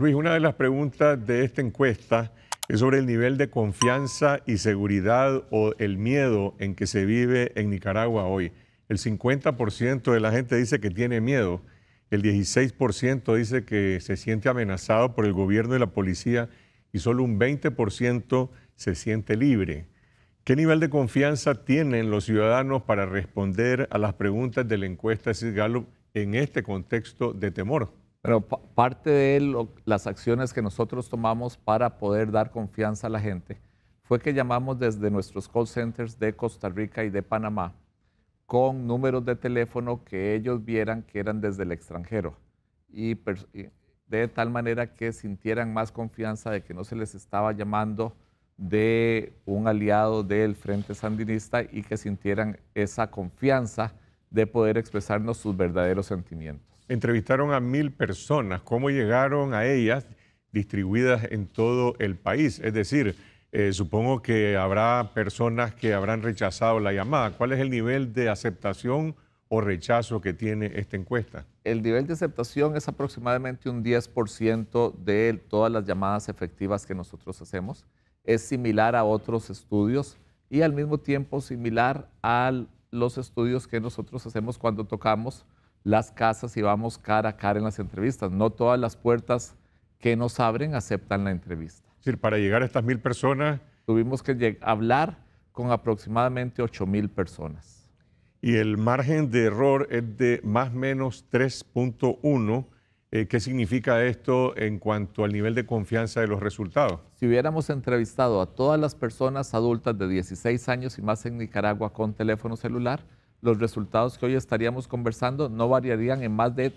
Luis, una de las preguntas de esta encuesta es sobre el nivel de confianza y seguridad o el miedo en que se vive en Nicaragua hoy. El 50% de la gente dice que tiene miedo, el 16% dice que se siente amenazado por el gobierno y la policía y solo un 20% se siente libre. ¿Qué nivel de confianza tienen los ciudadanos para responder a las preguntas de la encuesta de Gallup en este contexto de temor? Bueno, parte de las acciones que nosotros tomamos para poder dar confianza a la gente fue que llamamos desde nuestros call centers de Costa Rica y de Panamá con números de teléfono que ellos vieran que eran desde el extranjero y de tal manera que sintieran más confianza de que no se les estaba llamando de un aliado del Frente Sandinista y que sintieran esa confianza de poder expresarnos sus verdaderos sentimientos entrevistaron a mil personas, cómo llegaron a ellas distribuidas en todo el país. Es decir, eh, supongo que habrá personas que habrán rechazado la llamada. ¿Cuál es el nivel de aceptación o rechazo que tiene esta encuesta? El nivel de aceptación es aproximadamente un 10% de todas las llamadas efectivas que nosotros hacemos. Es similar a otros estudios y al mismo tiempo similar a los estudios que nosotros hacemos cuando tocamos las casas y vamos cara a cara en las entrevistas. No todas las puertas que nos abren aceptan la entrevista. Es decir, para llegar a estas mil personas... Tuvimos que hablar con aproximadamente ocho mil personas. Y el margen de error es de más o menos 3.1. Eh, ¿Qué significa esto en cuanto al nivel de confianza de los resultados? Si hubiéramos entrevistado a todas las personas adultas de 16 años y más en Nicaragua con teléfono celular, los resultados que hoy estaríamos conversando no variarían en más de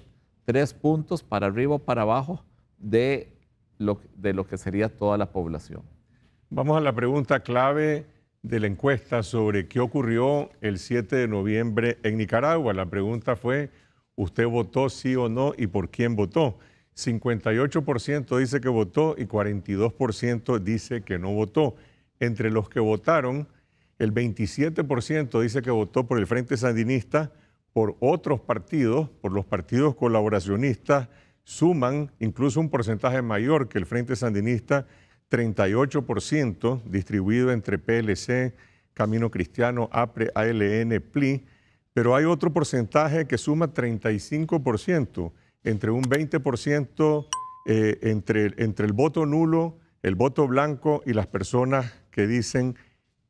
tres puntos para arriba o para abajo de lo, de lo que sería toda la población. Vamos a la pregunta clave de la encuesta sobre qué ocurrió el 7 de noviembre en Nicaragua. La pregunta fue, ¿usted votó sí o no y por quién votó? 58% dice que votó y 42% dice que no votó. Entre los que votaron, el 27% dice que votó por el Frente Sandinista, por otros partidos, por los partidos colaboracionistas, suman incluso un porcentaje mayor que el Frente Sandinista, 38% distribuido entre PLC, Camino Cristiano, APRE, ALN, PLI, pero hay otro porcentaje que suma 35%, entre un 20% eh, entre el voto nulo, el voto blanco y las personas que dicen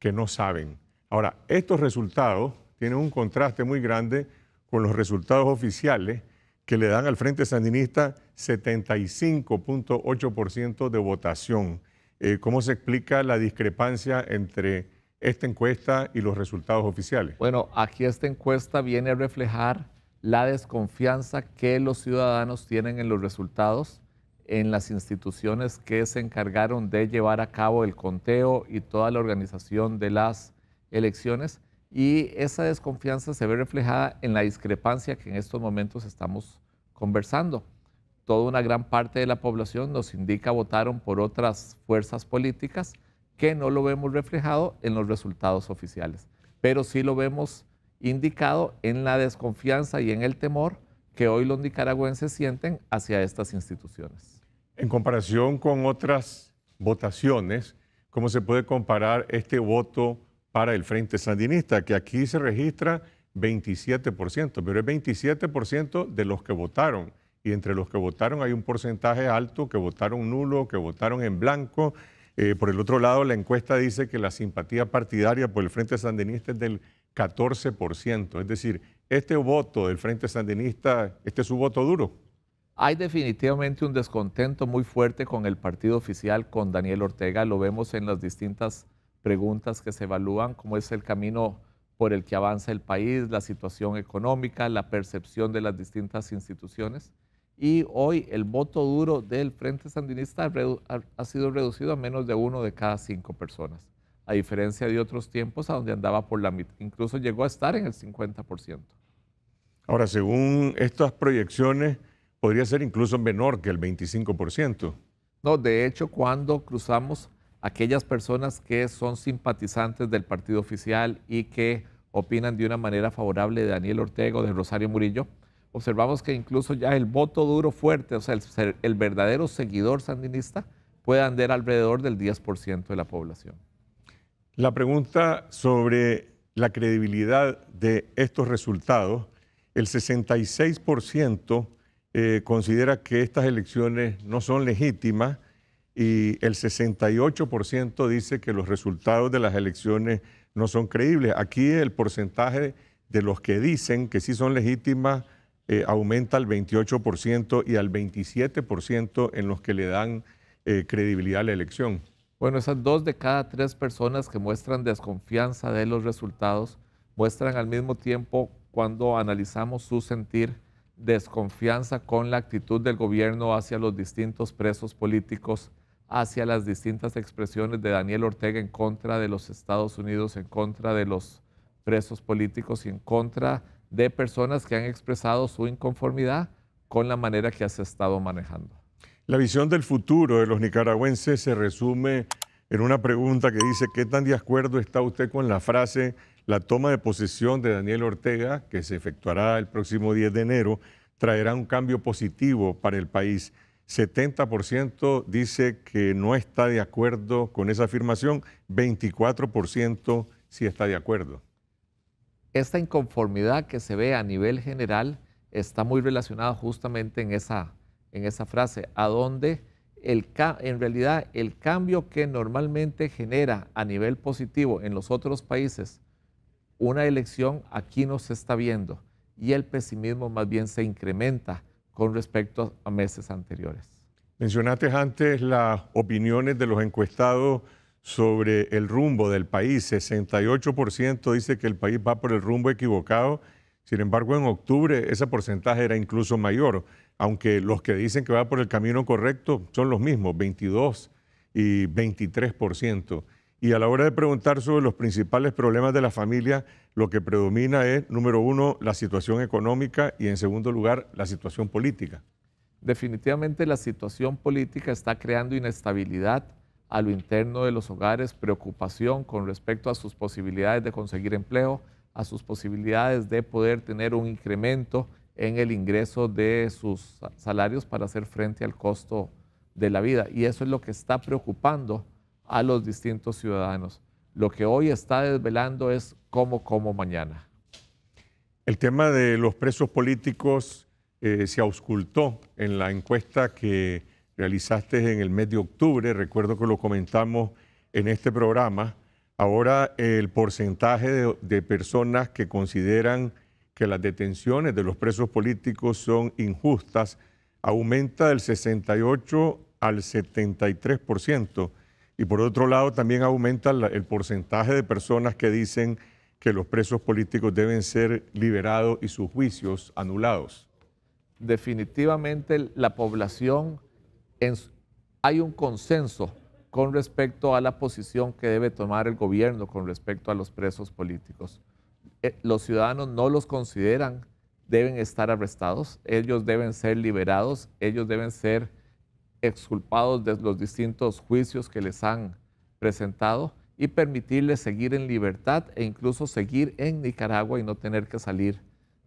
que no saben. Ahora, estos resultados tienen un contraste muy grande con los resultados oficiales que le dan al Frente Sandinista 75.8% de votación. Eh, ¿Cómo se explica la discrepancia entre esta encuesta y los resultados oficiales? Bueno, aquí esta encuesta viene a reflejar la desconfianza que los ciudadanos tienen en los resultados en las instituciones que se encargaron de llevar a cabo el conteo y toda la organización de las elecciones. Y esa desconfianza se ve reflejada en la discrepancia que en estos momentos estamos conversando. Toda una gran parte de la población nos indica votaron por otras fuerzas políticas que no lo vemos reflejado en los resultados oficiales, pero sí lo vemos indicado en la desconfianza y en el temor que hoy los nicaragüenses sienten hacia estas instituciones. En comparación con otras votaciones, ¿cómo se puede comparar este voto para el Frente Sandinista? Que aquí se registra 27%, pero es 27% de los que votaron. Y entre los que votaron hay un porcentaje alto que votaron nulo, que votaron en blanco. Eh, por el otro lado, la encuesta dice que la simpatía partidaria por el Frente Sandinista es del 14%. Es decir, este voto del Frente Sandinista, este es su voto duro? Hay definitivamente un descontento muy fuerte con el partido oficial, con Daniel Ortega. Lo vemos en las distintas preguntas que se evalúan, cómo es el camino por el que avanza el país, la situación económica, la percepción de las distintas instituciones. Y hoy el voto duro del Frente Sandinista ha sido reducido a menos de uno de cada cinco personas, a diferencia de otros tiempos a donde andaba por la mitad, incluso llegó a estar en el 50%. Ahora, según estas proyecciones, podría ser incluso menor que el 25%. No, de hecho, cuando cruzamos aquellas personas que son simpatizantes del partido oficial y que opinan de una manera favorable de Daniel Ortega o de Rosario Murillo, observamos que incluso ya el voto duro fuerte, o sea, el, el verdadero seguidor sandinista, puede andar alrededor del 10% de la población. La pregunta sobre la credibilidad de estos resultados el 66% eh, considera que estas elecciones no son legítimas y el 68% dice que los resultados de las elecciones no son creíbles. Aquí el porcentaje de los que dicen que sí son legítimas eh, aumenta al 28% y al 27% en los que le dan eh, credibilidad a la elección. Bueno, esas dos de cada tres personas que muestran desconfianza de los resultados muestran al mismo tiempo cuando analizamos su sentir desconfianza con la actitud del gobierno hacia los distintos presos políticos, hacia las distintas expresiones de Daniel Ortega en contra de los Estados Unidos, en contra de los presos políticos y en contra de personas que han expresado su inconformidad con la manera que has ha estado manejando. La visión del futuro de los nicaragüenses se resume en una pregunta que dice, ¿qué tan de acuerdo está usted con la frase la toma de posesión de Daniel Ortega, que se efectuará el próximo 10 de enero, traerá un cambio positivo para el país. 70% dice que no está de acuerdo con esa afirmación, 24% sí está de acuerdo. Esta inconformidad que se ve a nivel general está muy relacionada justamente en esa, en esa frase, a donde el, en realidad el cambio que normalmente genera a nivel positivo en los otros países una elección aquí no se está viendo y el pesimismo más bien se incrementa con respecto a meses anteriores. Mencionaste antes las opiniones de los encuestados sobre el rumbo del país. 68% dice que el país va por el rumbo equivocado. Sin embargo, en octubre ese porcentaje era incluso mayor, aunque los que dicen que va por el camino correcto son los mismos, 22 y 23%. Y a la hora de preguntar sobre los principales problemas de la familia, lo que predomina es, número uno, la situación económica y, en segundo lugar, la situación política. Definitivamente la situación política está creando inestabilidad a lo interno de los hogares, preocupación con respecto a sus posibilidades de conseguir empleo, a sus posibilidades de poder tener un incremento en el ingreso de sus salarios para hacer frente al costo de la vida. Y eso es lo que está preocupando a los distintos ciudadanos. Lo que hoy está desvelando es cómo, cómo mañana. El tema de los presos políticos eh, se auscultó en la encuesta que realizaste en el mes de octubre, recuerdo que lo comentamos en este programa. Ahora el porcentaje de, de personas que consideran que las detenciones de los presos políticos son injustas aumenta del 68 al 73%. Y por otro lado, también aumenta el porcentaje de personas que dicen que los presos políticos deben ser liberados y sus juicios anulados. Definitivamente la población, hay un consenso con respecto a la posición que debe tomar el gobierno con respecto a los presos políticos. Eh, los ciudadanos no los consideran, deben estar arrestados, ellos deben ser liberados, ellos deben ser exculpados de los distintos juicios que les han presentado y permitirles seguir en libertad e incluso seguir en Nicaragua y no tener que salir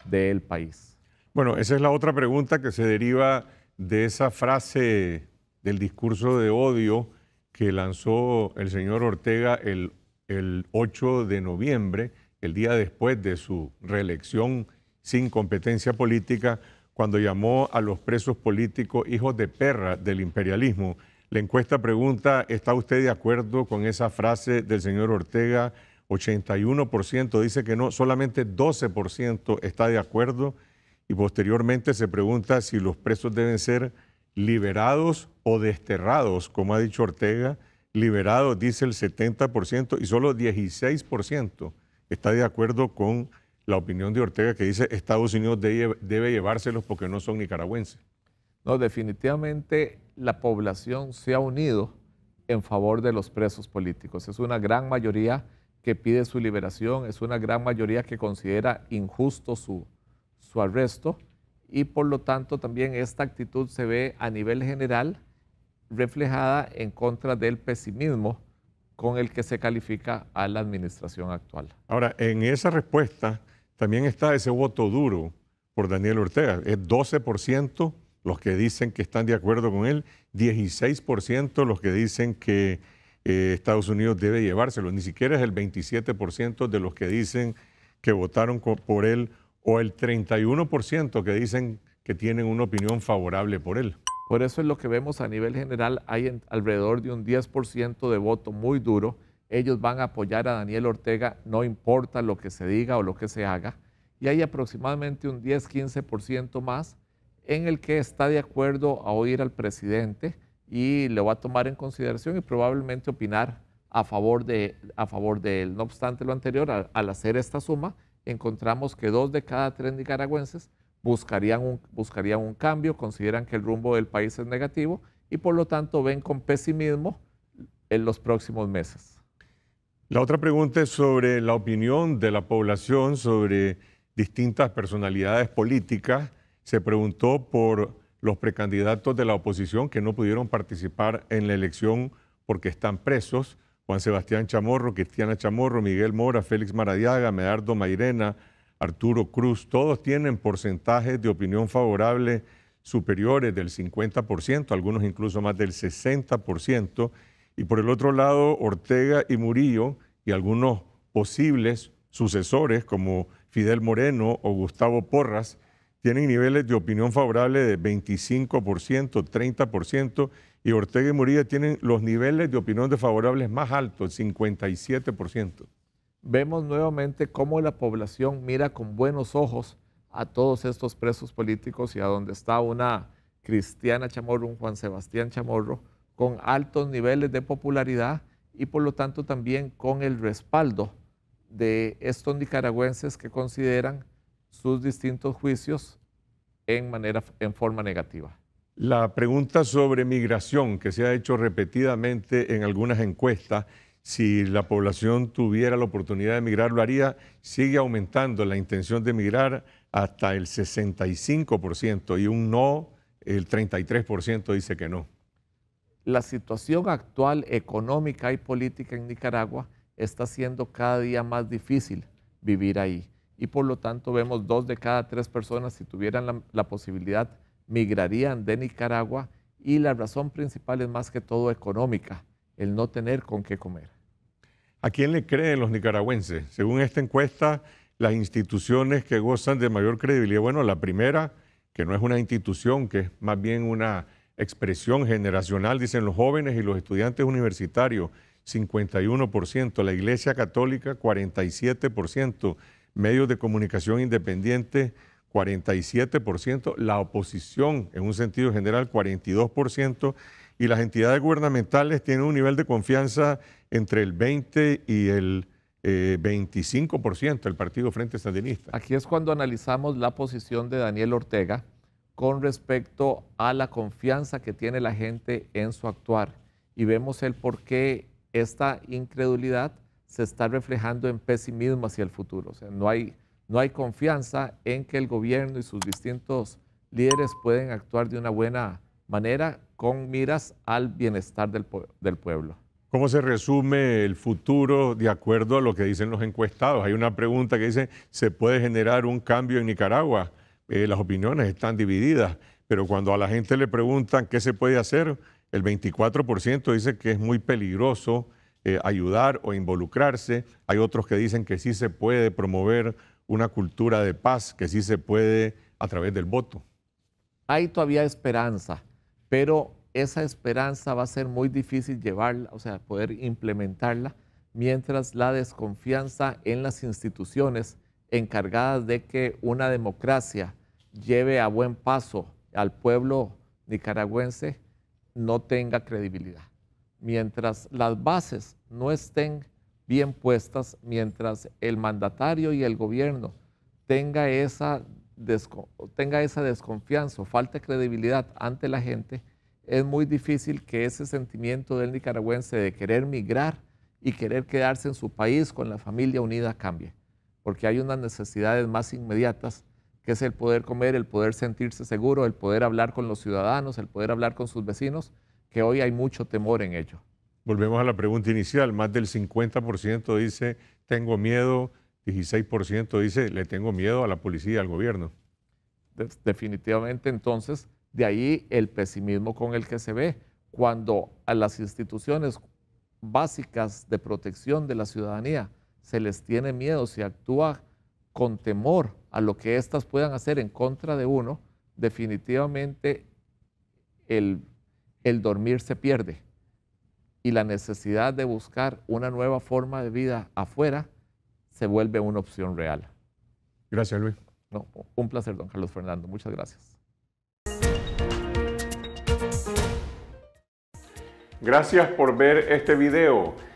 del país. Bueno, esa es la otra pregunta que se deriva de esa frase del discurso de odio que lanzó el señor Ortega el, el 8 de noviembre, el día después de su reelección sin competencia política, cuando llamó a los presos políticos hijos de perra del imperialismo. La encuesta pregunta, ¿está usted de acuerdo con esa frase del señor Ortega? 81% dice que no, solamente 12% está de acuerdo y posteriormente se pregunta si los presos deben ser liberados o desterrados, como ha dicho Ortega. Liberados dice el 70% y solo 16% está de acuerdo con la opinión de Ortega que dice Estados Unidos debe, llevárselos porque no son nicaragüenses. No, definitivamente la población se ha unido en favor de los presos políticos. Es una gran mayoría que pide su liberación, es una gran mayoría que considera injusto su, su arresto y por lo tanto también esta actitud se ve a nivel general reflejada en contra del pesimismo con el que se califica a la administración actual. Ahora, en esa respuesta, también está ese voto duro por Daniel Ortega. Es 12% los que dicen que están de acuerdo con él, 16% los que dicen que eh, Estados Unidos debe llevárselo. Ni siquiera es el 27% de los que dicen que votaron por él o el 31% que dicen que tienen una opinión favorable por él. Por eso es lo que vemos a nivel general, hay alrededor de un 10% de voto muy duro ellos van a apoyar a Daniel Ortega, no importa lo que se diga o lo que se haga. Y hay aproximadamente un 10-15% más en el que está de acuerdo a oír al presidente y lo va a tomar en consideración y probablemente opinar a favor de, a favor él. No obstante lo anterior, al, hacer esta suma, encontramos que dos de cada tres nicaragüenses buscarían buscarían un cambio, consideran que el rumbo del país es negativo y por lo tanto ven con pesimismo en los próximos meses. La otra pregunta es sobre la opinión de la población sobre distintas personalidades políticas. Se preguntó por los precandidatos de la oposición que no pudieron participar en la elección porque están presos. Juan Sebastián Chamorro, Cristiana Chamorro, Miguel Mora, Félix Maradiaga, Medardo Mairena, Arturo Cruz, todos tienen porcentajes de opinión favorable superiores del 50%, algunos incluso más del 60% y por el otro lado Ortega y Murillo y algunos posibles sucesores como Fidel Moreno o Gustavo Porras tienen niveles de opinión favorable de 25%, 30% y Ortega y Murillo tienen los niveles de opinión desfavorables más altos, 57%. Vemos nuevamente cómo la población mira con buenos ojos a todos estos presos políticos y a donde está una Cristiana Chamorro, un Juan Sebastián Chamorro, con altos niveles de popularidad y por lo tanto también con el respaldo de estos nicaragüenses que consideran sus distintos juicios en, manera, en forma negativa. La pregunta sobre migración que se ha hecho repetidamente en algunas encuestas, si la población tuviera la oportunidad de migrar, lo haría, sigue aumentando la intención de migrar hasta el 65% y un no, el 33% dice que no la situación actual económica y política en Nicaragua está siendo cada día más difícil vivir ahí. Y por lo tanto vemos dos de cada tres personas, si tuvieran la, posibilidad, migrarían de Nicaragua y la razón principal es más que todo económica, el no tener con qué comer. ¿A quién le creen los nicaragüenses? Según esta encuesta, las instituciones que gozan de mayor credibilidad, bueno, la primera, que no es una institución, que es más bien una expresión generacional, dicen los jóvenes y los estudiantes universitarios, 51%, la Iglesia Católica, 47%, medios de comunicación independientes, 47%, la oposición en un sentido general, 42%, y las entidades gubernamentales tienen un nivel de confianza entre el 20 y el 25%, eh, el Partido Frente Sandinista. Aquí es cuando analizamos la posición de Daniel Ortega, con respecto a la confianza que tiene la gente en su actuar. Y vemos el por qué esta incredulidad se está reflejando en pesimismo hacia el futuro. O sea, no hay, confianza en que el gobierno y sus distintos líderes pueden actuar de una buena manera con miras al bienestar del, del pueblo. ¿Cómo se resume el futuro de acuerdo a lo que dicen los encuestados? Hay una pregunta que dice, ¿se puede generar un cambio en Nicaragua? Eh, las opiniones están divididas, pero cuando a la gente le preguntan qué se puede hacer, el 24% dice que es muy peligroso eh, ayudar o involucrarse. Hay otros que dicen que sí se puede promover una cultura de paz, que sí se puede a través del voto. Hay todavía esperanza, pero esa esperanza va a ser muy difícil llevarla, o sea, poder implementarla, mientras la desconfianza en las instituciones encargadas de que una democracia lleve a buen paso al pueblo nicaragüense no tenga credibilidad. Mientras las bases no estén bien puestas, mientras el mandatario y el gobierno tenga esa, desconfianza o falta de credibilidad ante la gente, es muy difícil que ese sentimiento del nicaragüense de querer migrar y querer quedarse en su país con la familia unida cambie porque hay unas necesidades más inmediatas, que es el poder comer, el poder sentirse seguro, el poder hablar con los ciudadanos, el poder hablar con sus vecinos, que hoy hay mucho temor en ello. Volvemos a la pregunta inicial, más del 50% dice tengo miedo, 16% dice le tengo miedo a la policía, al gobierno. definitivamente entonces, de ahí el pesimismo con el que se ve cuando a las instituciones básicas de protección de la ciudadanía, se les tiene miedo, si actúa con temor a lo que éstas puedan hacer en contra de uno, definitivamente el, dormir se pierde y la necesidad de buscar una nueva forma de vida afuera se vuelve una opción real. Gracias, Luis. No, un placer, don Carlos Fernando. Muchas gracias. Gracias por ver este video.